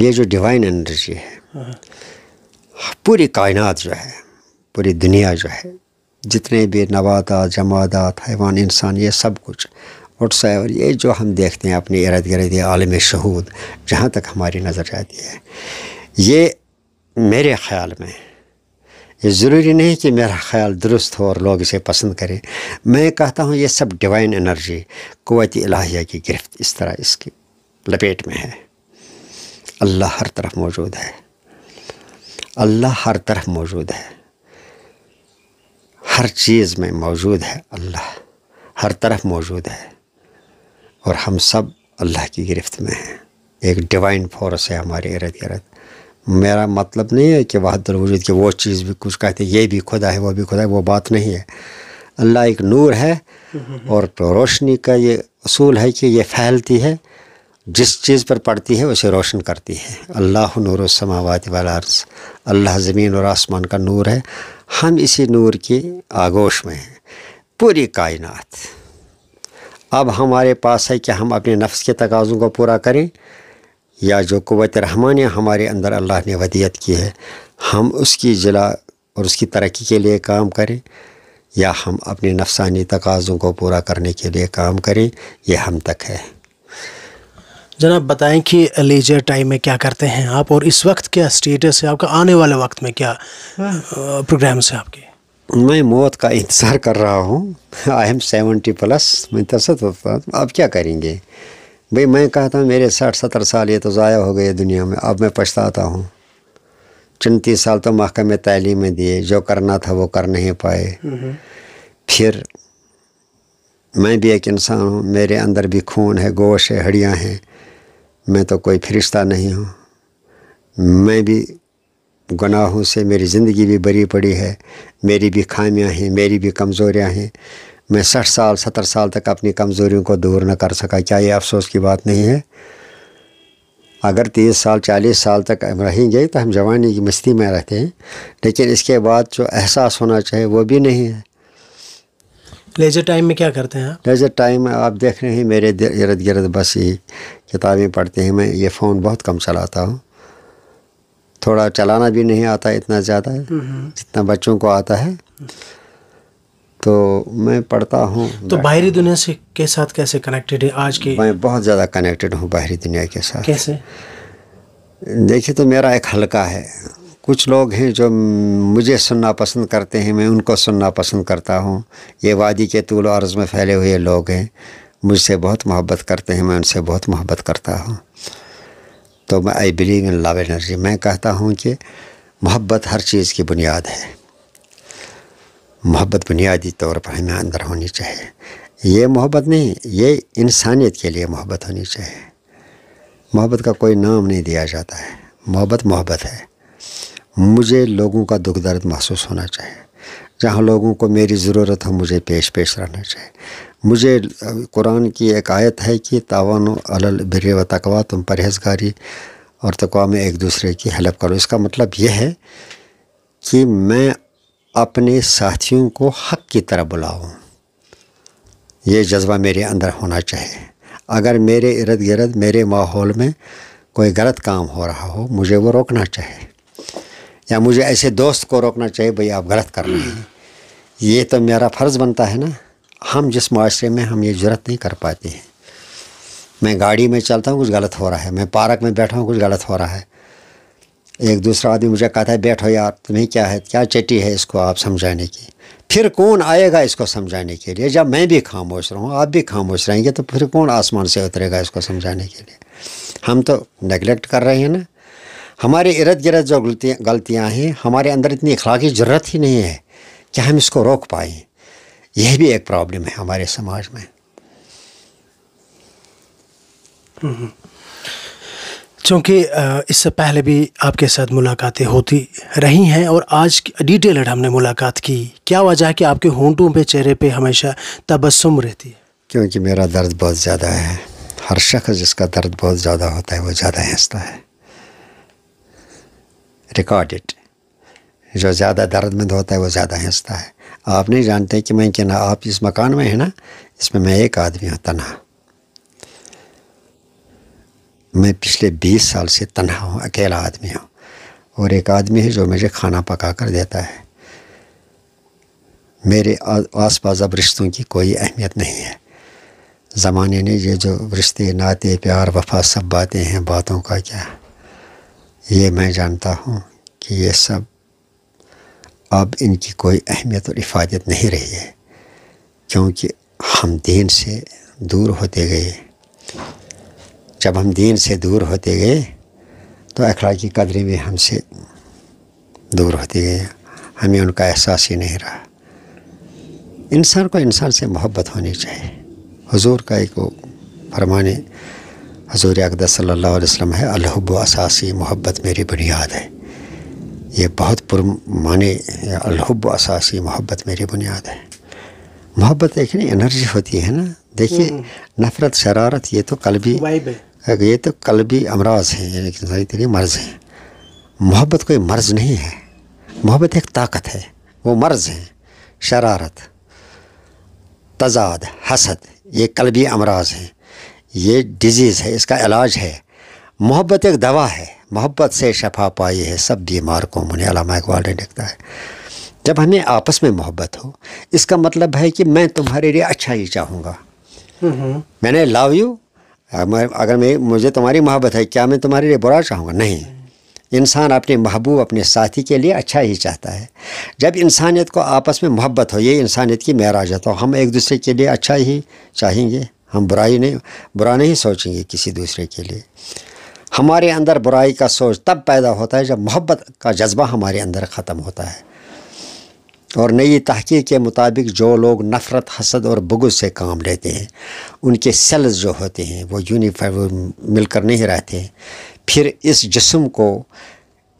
ये जो डिवाइन एनर्जी है पूरी कायनात जो है पूरी दुनिया जो है जितने भी नवादात जमादात हैवान इंसान ये सब कुछ वट्सएवर ये जो हम देखते हैं अपने इर्द गिर्द आलम शहूद जहाँ तक हमारी नज़र जाती है ये मेरे ख्याल में ये ज़रूरी नहीं कि मेरा ख्याल दुरुस्त हो और लोग इसे पसंद करें मैं कहता हूँ ये सब डिवाइन एनर्जी क़वत इलाहिया की गिरफ्त इस तरह इसकी लपेट में है अल्लाह हर तरफ मौजूद है अल्लाह हर तरफ मौजूद है हर चीज़ में मौजूद है अल्लाह हर तरफ मौजूद है और हम सब अल्लाह की गिरफ्त में हैं एक डिवाइन फोर्स है हमारे इर्द गिरद मेरा मतलब नहीं है कि वह दरवजूद की वो चीज़ भी कुछ कहते ये भी खुदा है वो भी खुदा है वो बात नहीं है अल्लाह एक नूर है और रोशनी का ये असूल है कि ये फैलती है जिस चीज़ पर पड़ती है उसे रोशन करती है अल्लाह नूर वाला वालर्स अल्लाह ज़मीन और आसमान का नूर है हम इसी नूर की आगोश में हैं पूरी कायनात अब हमारे पास है कि हम अपने नफ्स के तकाज़ों को पूरा करें या जो कुत रहमानिया हमारे अंदर अल्लाह ने वदियत की है हम उसकी जला और उसकी तरक्की के लिए काम करें या हम अपने नफसानी तकाज़ों को पूरा करने के लिए काम करें यह हम तक है जनाब बताएं कि लेजर टाइम में क्या करते हैं आप और इस वक्त क्या स्टेटस है आपका आने वाले वक्त में क्या हाँ। प्रोग्राम्स हैं आपके मैं मौत का इंतज़ार कर रहा हूँ आई एम सेवेंटी प्लस मैं तसद तो अब क्या करेंगे भाई मैं कहता हूँ मेरे साठ सत्तर साल ये तो ज़ाया हो गए दुनिया में अब मैं पछताता हूँ चौंतीस साल तो महकमे तैलीमें में दिए जो करना था वो कर नहीं पाए फिर मैं भी एक इंसान हूँ मेरे अंदर भी खून है गोश है हड्डियाँ हैं मैं तो कोई फरिश्ता नहीं हूँ मैं भी गुनाहों से मेरी ज़िंदगी भी बरी पड़ी है मेरी भी खामियाँ हैं मेरी भी कमज़ोरियाँ हैं मैं सठ साल सत्तर साल तक अपनी कमज़ोरियों को दूर न कर सका क्या ये अफसोस की बात नहीं है अगर तीस साल चालीस साल तक हम रहेंगे तो हम जवानी की मस्ती में रहते हैं लेकिन इसके बाद जो एहसास होना चाहिए वो भी नहीं है लेजर टाइम में क्या करते हैं लेजर टाइम में आप देख रहे हैं मेरे इर्द गिर्द बस ये किताबें पढ़ते हैं मैं ये फ़ोन बहुत कम चलाता हूँ थोड़ा चलाना भी नहीं आता इतना ज़्यादा हम्म। जितना बच्चों को आता है तो मैं पढ़ता हूँ तो बाहरी दुनिया से के साथ कैसे कनेक्टेड है आज के मैं बहुत ज़्यादा कनेक्टेड हूँ बाहरी दुनिया के साथ कैसे देखिए तो मेरा एक हल्का है कुछ लोग हैं जो मुझे सुनना पसंद करते हैं मैं उनको सुनना पसंद करता हूँ ये वादी के तूल अर्ज़ में फैले हुए लोग हैं मुझसे बहुत मोहब्बत करते हैं मैं उनसे बहुत मोहब्बत करता हूँ तो मैं I believe in love energy मैं कहता हूँ कि मोहब्बत हर चीज़ की बुनियाद है मोहब्बत बुनियादी तौर पर हमें अंदर होनी चाहिए ये मोहब्बत नहीं ये इंसानियत के लिए मोहब्बत होनी चाहिए मोहब्बत का कोई नाम नहीं दिया जाता है मोहब्बत मोहब्बत है मुझे लोगों का दुख दर्द महसूस होना चाहिए जहाँ लोगों को मेरी ज़रूरत हो मुझे पेश पेश रहना चाहिए मुझे कुरान की एक आयत है कि तावान अलल बिर व तकवा तुम परहेजगारी और तकवा में एक दूसरे की हेल्प करो इसका मतलब यह है कि मैं अपने साथियों को हक की तरह बुलाऊँ ये जज्बा मेरे अंदर होना चाहिए अगर मेरे इर्द गिर्द मेरे माहौल में कोई गलत काम हो रहा हो मुझे वो रोकना चाहिए या मुझे ऐसे दोस्त को रोकना चाहिए भाई आप गलत कर रहे हैं ये तो मेरा फ़र्ज़ बनता है ना हम जिस माशरे में हम ये जरूरत नहीं कर पाते हैं मैं गाड़ी में चलता हूँ कुछ गलत हो रहा है मैं पार्क में बैठा हूँ कुछ गलत हो रहा है एक दूसरा आदमी मुझे कहता है बैठो यार तुम्हें क्या है क्या चटी है इसको आप समझाने की फिर कौन आएगा इसको समझाने के लिए जब मैं भी खामोश रहूँ आप भी खामोश रहेंगे तो फिर कौन आसमान से उतरेगा इसको समझाने के लिए हम तो नेगलेक्ट कर रहे हैं ना हमारे इर्द गिर्द जो गलतियाँ गलतियाँ हैं हमारे अंदर इतनी अखलाकी ज़रूरत ही नहीं है कि हम इसको रोक पाए यह भी एक प्रॉब्लम है हमारे समाज में हम्म, हम्म। चूँकि इससे पहले भी आपके साथ मुलाकातें होती रही हैं और आज डिटेलड हमने मुलाकात की क्या वजह है कि आपके होंटों पे चेहरे पे हमेशा तबस्सुम रहती है क्योंकि मेरा दर्द बहुत ज़्यादा है हर शख्स जिसका दर्द बहुत ज़्यादा होता है वो ज़्यादा हंसता है रिकॉर्डेड जो ज़्यादा दर्दमंद होता है वो ज़्यादा हंसता है आप नहीं जानते कि मैं क्या ना आप इस मकान में है ना इसमें मैं एक आदमी हूँ तना मैं पिछले बीस साल से तनहा हूँ अकेला आदमी हूँ और एक आदमी है जो मुझे खाना पका कर देता है मेरे आस पास अब रिश्तों की कोई अहमियत नहीं है ज़माने ने ये जो रिश्ते नाते प्यार वफा सब बातें हैं बातों का क्या ये मैं जानता हूँ कि ये सब अब इनकी कोई अहमियत और हिफाजत नहीं रही है क्योंकि हम दीन से दूर होते गए जब हम दीन से दूर होते गए तो अखलाक की कदरें भी हमसे दूर होती गई हमें उनका एहसास ही नहीं रहा इंसान को इंसान से मोहब्बत होनी चाहिए हजूर का एक फरमाने हजूर अकदस सल्ला वसलम है अलहब असासी मोहब्बत मेरी बुनियाद है ये बहुत पुर माने अलहब असासी मोहब्बत मेरी बुनियाद है मोहब्बत एक नहीं एनर्जी होती है ना देखिए हम्म। नफ़रत शरारत ये तो कल भी ये तो कल भी अमराज हैं यानी सारी तेरी मर्ज हैं मोहब्बत कोई मर्ज नहीं है मोहब्बत एक ताकत है वो मर्ज हैं शरारत तजाद हसद ये कलबी अमराज हैं ये डिजीज़ है इसका इलाज है मोहब्बत एक दवा है मोहब्बत से शफा पाई है सब बीमार को मुने अलामा इकबाल ने लिखता है जब हमें आपस में मोहब्बत हो इसका मतलब है कि मैं तुम्हारे लिए अच्छा ही चाहूँगा हम्म, हम्म। मैंने लव यू अगर मैं मुझे तुम्हारी मोहब्बत है क्या मैं तुम्हारे लिए बुरा चाहूँगा नहीं इंसान अपने महबूब अपने साथी के लिए अच्छा ही चाहता है जब इंसानियत को आपस में मोहब्बत हो ये इंसानियत की मेराज है तो हम एक दूसरे के लिए अच्छा ही चाहेंगे हम बुराई नहीं बुरा नहीं सोचेंगे किसी दूसरे के लिए हमारे अंदर बुराई का सोच तब पैदा होता है जब मोहब्बत का जज्बा हमारे अंदर ख़त्म होता है और नई तहकीक के मुताबिक जो लोग नफ़रत हसद और बगुज से काम लेते हैं उनके सेल्स जो होते हैं वो यूनिफाइम मिलकर नहीं रहते हैं फिर इस जिसम को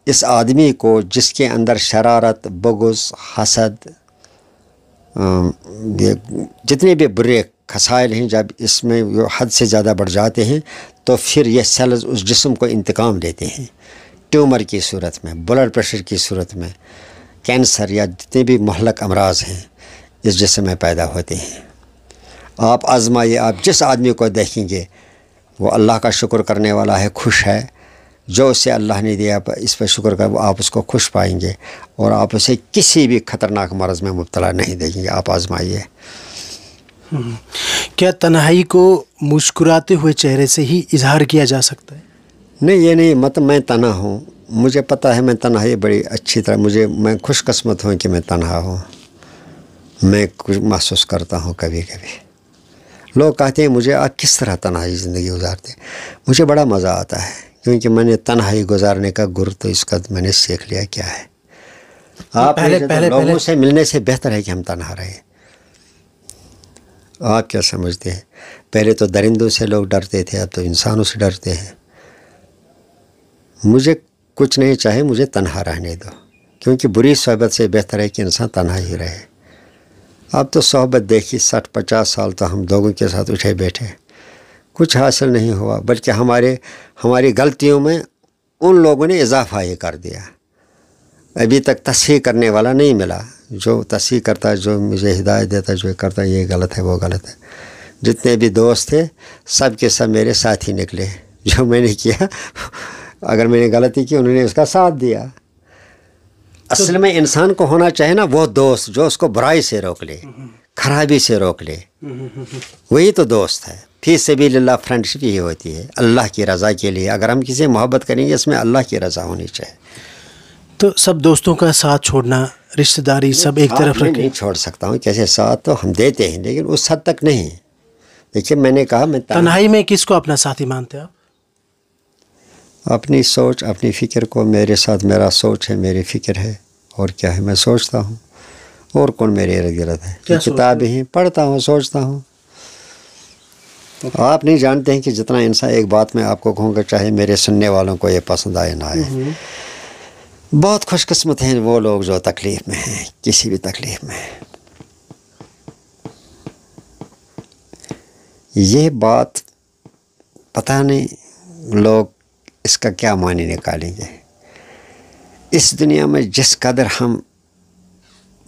इस आदमी को जिसके अंदर शरारत बगुज हसद जितने भी बुरे खसायल हैं जब इसमें हद से ज़्यादा बढ़ जाते हैं तो फिर यह सेल्स उस जिसम को इंतकाम लेते हैं ट्यूमर की सूरत में ब्लड प्रेशर की सूरत में कैंसर या जितने भी महलक अमराज हैं इस जिसम में पैदा होते हैं आप आजमाइए आप जिस आदमी को देखेंगे वो अल्लाह का शुक्र करने वाला है खुश है जो उसे अल्लाह ने दिया इस पर शुक्र कर आप उसको खुश पाएंगे और आप उसे किसी भी ख़तरनाक मर्ज़ में मुबतला नहीं देंगे आप आजमाइए हम्म। क्या तन्हाई को मुस्कुराते हुए चेहरे से ही इजहार किया जा सकता है नहीं ये नहीं मत मैं तना हूँ मुझे पता है मैं तनहा ये बड़ी अच्छी तरह मुझे मैं खुशकस्मत हूँ कि मैं तनहा हूँ मैं कुछ महसूस करता हूँ कभी कभी लोग कहते हैं मुझे आप किस तरह तनहाई ज़िंदगी गुजारते मुझे बड़ा मज़ा आता है क्योंकि मैंने तनहाई गुजारने का गुर तो इसका मैंने सीख लिया क्या है आप पहले, पहले, लोगों पहले। से मिलने से बेहतर है कि हम तनहा रहे आप क्या समझते हैं पहले तो दरिंदों से लोग डरते थे अब तो इंसानों से डरते हैं मुझे कुछ नहीं चाहे मुझे तनहा रहने दो क्योंकि बुरी सोहबत से बेहतर है कि इंसान तन्हा ही रहे अब तो सोहबत देखी साठ पचास साल तो हम लोगों के साथ उठे बैठे कुछ हासिल नहीं हुआ बल्कि हमारे हमारी गलतियों में उन लोगों ने इजाफा ही कर दिया अभी तक तस्ही करने वाला नहीं मिला जो तस्ही करता जो मुझे हिदायत देता जो करता ये गलत है वो गलत है जितने भी दोस्त थे सब के सब मेरे साथ ही निकले जो मैंने किया अगर मैंने गलती की उन्होंने उसका साथ दिया तो- असल में इंसान को होना चाहिए ना वो दोस्त जो उसको बुराई से रोक ले खराबी से रोक ले वही तो दोस्त है फिर से भी लाला फ्रेंडशिप ही होती है अल्लाह की रज़ा के लिए अगर हम किसी मोहब्बत करेंगे इसमें अल्लाह की रज़ा होनी चाहिए तो सब दोस्तों का साथ छोड़ना रिश्तेदारी सब एक तरफ रखें नहीं छोड़ सकता हूँ कैसे साथ तो हम देते हैं लेकिन उस हद तक नहीं देखिए मैंने कहा मैं तनाई में किसको अपना साथी मानते हैं आप अपनी सोच अपनी फ़िक्र को मेरे साथ मेरा सोच है मेरी फ़िक्र है और क्या है मैं सोचता हूँ और कौन मेरे इर्द गिर्द है किताबें हैं पढ़ता हूँ सोचता हूँ आप नहीं जानते हैं कि जितना इंसान एक बात मैं आपको कहूँगा चाहे मेरे सुनने वालों को ये पसंद आए ना आए हम्म। बहुत खुशकस्मत हैं वो लोग जो तकलीफ़ में हैं किसी भी तकलीफ़ में ये बात पता नहीं लोग इसका क्या मानी निकालेंगे इस दुनिया में जिस कदर हम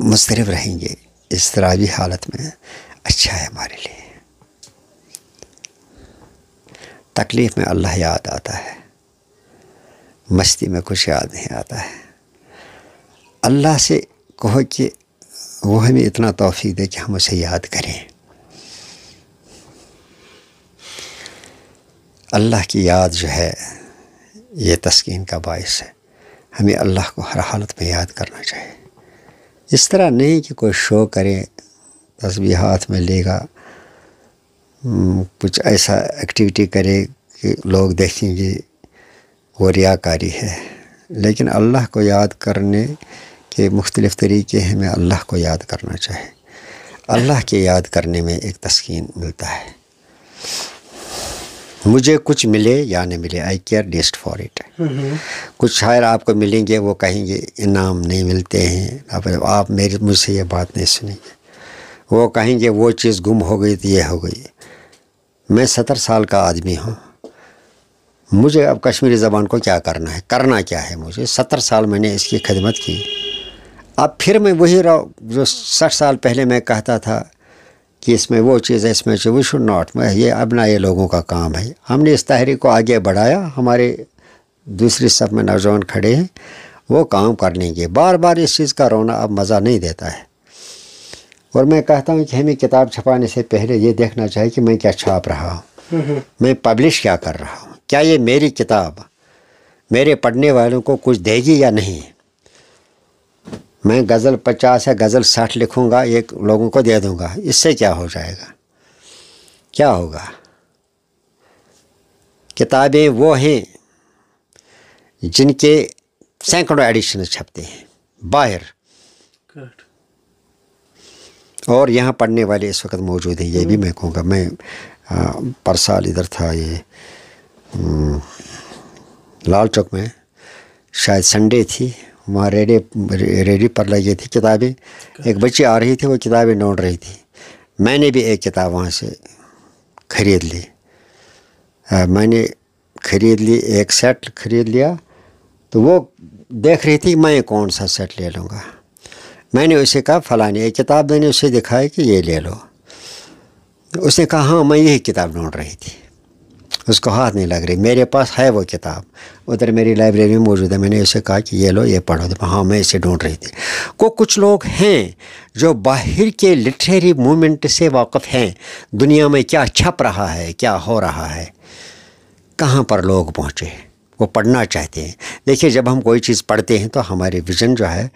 मुस्तरब रहेंगे इस तरावी हालत में अच्छा है हमारे लिए तकलीफ़ में अल्लाह याद आता है मस्ती में कुछ याद नहीं आता है अल्लाह से कहो कि वो हमें इतना तोफ़ी दे कि हम उसे याद करें अल्लाह की याद जो है ये तस्किन का बायस है हमें अल्लाह को हर हालत में याद करना चाहिए इस तरह नहीं कि कोई शो करे तस्वीर हाथ में लेगा हम्म, कुछ ऐसा एक्टिविटी करे कि लोग देखेंगे वो रियाकारी है लेकिन अल्लाह को याद करने के मुख्तलिफ़ तरीके हमें अल्लाह को याद करना चाहिए अल्लाह के याद करने में एक तस्किन मिलता है मुझे कुछ मिले या नहीं मिले I care least for it कुछ शायर आपको मिलेंगे वो कहेंगे इनाम नहीं मिलते हैं आप, आप मेरी मुझसे ये बात नहीं सुनेंगे वो कहेंगे वो चीज़ गुम हो गई तो ये हो गई मैं सत्तर साल का आदमी हूँ मुझे अब कश्मीरी ज़बान को क्या करना है करना क्या है मुझे सत्तर साल मैंने इसकी खिदमत की अब फिर मैं वही रहा जो साठ साल पहले मैं कहता था कि इसमें वो चीज़ है इसमें वी शुड नॉट ये अब ना ये लोगों का काम है हमने इस तहरीक को आगे बढ़ाया हमारे दूसरी सब में नौजवान खड़े हैं वो काम कर लेंगे बार बार इस चीज़ का रोना अब मज़ा नहीं देता है और मैं कहता हूँ कि हमें किताब छपाने से पहले ये देखना चाहिए कि मैं क्या छाप रहा हूँ मैं पब्लिश क्या कर रहा हूँ क्या ये मेरी किताब मेरे पढ़ने वालों को कुछ देगी या नहीं मैं गज़ल पचास या गज़ल साठ लिखूँगा एक लोगों को दे दूँगा इससे क्या हो जाएगा क्या होगा किताबें वो हैं जिनके सैकड़ों एडिशन छपते हैं बाहर और यहाँ पढ़ने वाले इस वक्त मौजूद हैं ये भी hmm. मैं कहूँगा मैं परसाल इधर था ये हम्म, लाल चौक में शायद संडे थी वहाँ रेडी रेडी पर लगी थी किताबें एक बच्ची आ रही थी वो किताबें नोट रही थी मैंने भी एक किताब वहाँ से ख़रीद ली मैंने ख़रीद ली एक सेट ख़रीद लिया तो वो देख रही थी मैं कौन सा सेट ले लूँगा मैंने उसे कहा फ़लानी एक किताब मैंने उसे दिखाई कि ये ले लो उसने कहा हाँ मैं यही किताब ढूंढ रही थी उसको हाथ नहीं लग रही मेरे पास है वो किताब उधर मेरी लाइब्रेरी में मौजूद है मैंने उसे कहा कि ये लो ये पढ़ो तो हाँ मैं इसे ढूंढ रही थी को कुछ लोग हैं जो बाहर के लिटरेरी मूवमेंट से वाकफ़ हैं दुनिया में क्या छप रहा है क्या हो रहा है कहाँ पर लोग पहुँचे वो पढ़ना चाहते हैं देखिए जब हम कोई चीज़ पढ़ते हैं तो हमारे विज़न जो है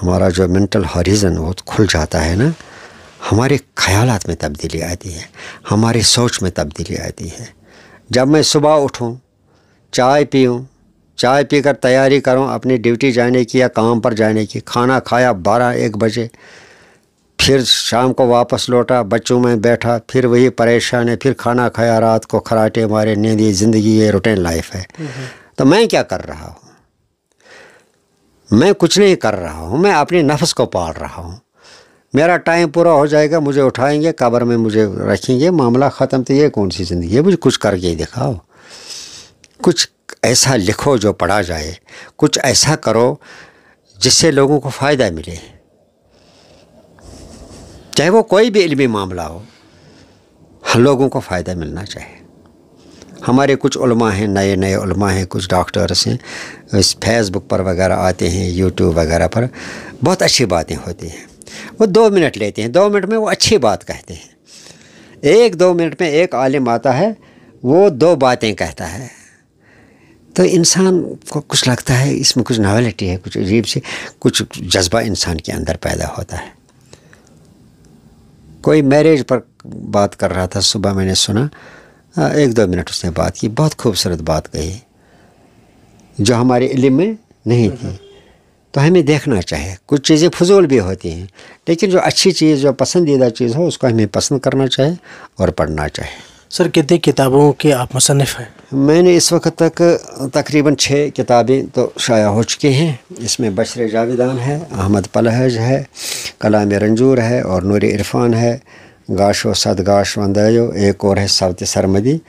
हमारा जो मेंटल हॉरिजन वो तो खुल जाता है ना हमारे ख्यालात में तब्दीली आती है हमारे सोच में तब्दीली आती है जब मैं सुबह उठूँ चाय पीऊँ चाय पीकर तैयारी करूँ अपनी ड्यूटी जाने की या काम पर जाने की खाना खाया बारह एक बजे फिर शाम को वापस लौटा बच्चों में बैठा फिर वही परेशान है फिर खाना खाया रात को खराटे मारे नींद ज़िंदगी ये रूटीन लाइफ है तो मैं क्या कर रहा हूँ मैं कुछ नहीं कर रहा हूँ मैं अपने नफ्स को पाल रहा हूँ मेरा टाइम पूरा हो जाएगा मुझे उठाएंगे कबर में मुझे रखेंगे मामला ख़त्म तो ये कौन सी ज़िंदगी है मुझे कुछ करके ही दिखाओ कुछ ऐसा लिखो जो पढ़ा जाए कुछ ऐसा करो जिससे लोगों को फ़ायदा मिले चाहे वो कोई भी इलमी मामला हो हम लोगों को फ़ायदा मिलना चाहिए हमारे कुछ उलमा हैं नए नए उलमा हैं कुछ डॉक्टर्स हैं इस फेसबुक पर वगैरह आते हैं यूट्यूब वगैरह पर बहुत अच्छी बातें होती हैं वो दो मिनट लेते हैं दो मिनट में वो अच्छी बात कहते हैं एक दो मिनट में एक आलिम आता है वो दो बातें कहता है तो इंसान को कुछ लगता है इसमें कुछ नावलिटी है कुछ अजीब सी कुछ जज्बा इंसान के अंदर पैदा होता है कोई मैरिज पर बात कर रहा था सुबह मैंने सुना एक दो मिनट उसने बात की बहुत खूबसूरत बात कही जो हमारे इलम में नहीं थी तो हमें देखना चाहिए कुछ चीज़ें फजूल भी होती हैं लेकिन जो अच्छी चीज़ जो पसंदीदा चीज़ हो उसको हमें पसंद करना चाहिए और पढ़ना चाहिए सर कितनी किताबों के आप मुसनफ़ हैं मैंने इस वक्त तक तकरीबन छः किताबें तो शाया हो चुकी हैं इसमें बशर जावेदान है अहमद पलहज है कलाम रंजूर है और नूर इरफान है गाशो सद गाश वंदो एक और है सवत सरमदी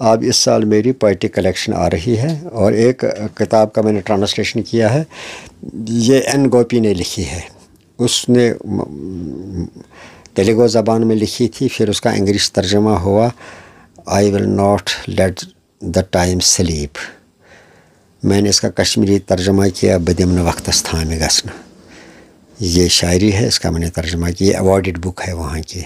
अब इस साल मेरी पोइटिक कलेक्शन आ रही है और एक किताब का मैंने ट्रांसलेशन किया है ये एन गोपी ने लिखी है उसने तेलुगु ज़बान में लिखी थी फिर उसका इंग्लिश तर्जमा हुआ I will not let the time sleep मैंने इसका कश्मीरी तर्जमा किया बदमन वक्त स्थान में गसना ये शायरी है इसका मैंने तर्जमा किया अवॉर्डेड बुक है वहाँ की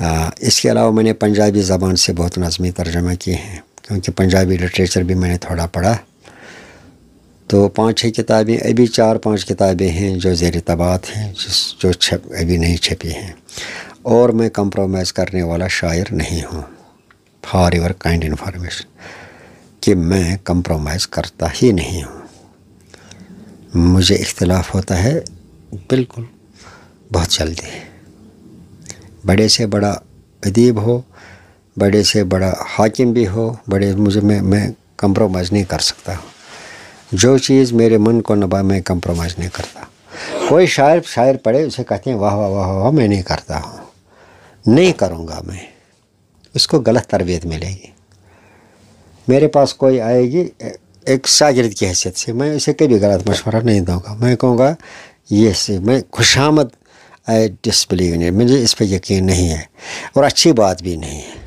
आ, इसके अलावा मैंने पंजाबी ज़बान से बहुत नज़मी तर्जमा किए हैं क्योंकि पंजाबी लिटरेचर भी मैंने थोड़ा पढ़ा तो पाँच छः किताबें अभी चार पाँच किताबें हैं जो जेर तबात हैं जिस जो छप अभी नहीं छपी हैं और मैं कंप्रोमाइज़ करने वाला शायर नहीं हूँ फॉर योर काइंड इन्फॉर्मेशन कि मैं कंप्रोमाइज़ करता ही नहीं हूँ मुझे इख्तलाफ होता है बिल्कुल बहुत जल्दी बड़े से बड़ा अदीब हो बड़े से बड़ा हाकिम भी हो बड़े मुझे मैं मैं कंप्रोमाइज़ नहीं कर सकता जो चीज़ मेरे मन को नबा मैं कंप्रोमाइज़ नहीं करता कोई शायर शायर पढ़े उसे कहते हैं वाह वाह वाह वाह मैं नहीं करता हूँ नहीं करूँगा मैं उसको गलत तरबियत मिलेगी मेरे पास कोई आएगी एक शागिर्द की हैसियत से मैं उसे कभी गलत मशवरा नहीं दूँगा मैं कहूँगा ये से मैं खुशामद आई डिसबिलीव इन मुझे इस पर यकीन नहीं है और अच्छी बात भी नहीं है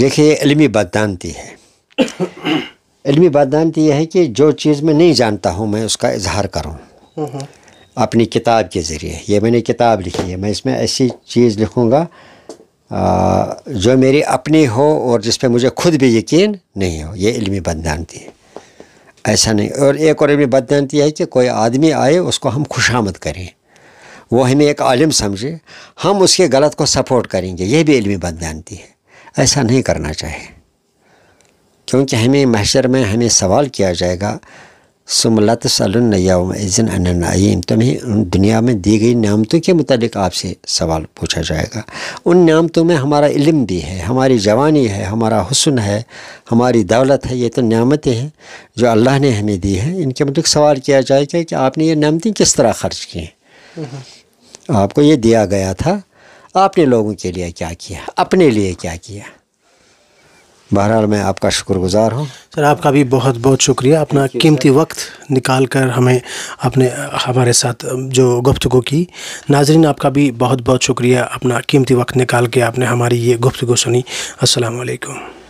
देखिए इलमी बददानती है (coughs) इलमी बददानती यह है कि जो चीज़ मैं नहीं जानता हूँ मैं उसका इजहार करूँ अपनी किताब के ज़रिए ये मैंने किताब लिखी है मैं इसमें ऐसी चीज़ लिखूँगा जो मेरी अपनी हो और जिस पर मुझे खुद भी यकीन नहीं हो ये इलमी बददानती है ऐसा नहीं और एक और इलमी बददानती है कि कोई आदमी आए उसको हम खुशामद करें वो हमें एक आलिम समझे हम उसके गलत को सपोर्ट करेंगे ये भी इलमी जानती है ऐसा नहीं करना चाहिए क्योंकि हमें महशर में हमें सवाल किया जाएगा सुमलत सलन नयाम तुम्हें उन दुनिया में दी गई नामतों के मतलब आपसे सवाल पूछा जाएगा उन नामतों में हमारा इल्म भी है हमारी जवानी है हमारा हुसन है हमारी दौलत है ये तो नामतें हैं जो अल्लाह ने हमें दी हैं इनके मतलब सवाल किया जाएगा कि आपने ये नियामतें किस तरह खर्च किए हैं हम्म। आपको ये दिया गया था आपने लोगों के लिए क्या किया अपने लिए क्या किया बहरहाल मैं आपका शुक्रगुजार हूँ सर आपका भी बहुत बहुत शुक्रिया अपना कीमती वक्त निकाल कर हमें अपने हमारे साथ जो गुफ्तु की नाजरीन आपका भी बहुत बहुत शुक्रिया अपना कीमती वक्त निकाल के आपने हमारी ये गुफ्तु सुनी असलकम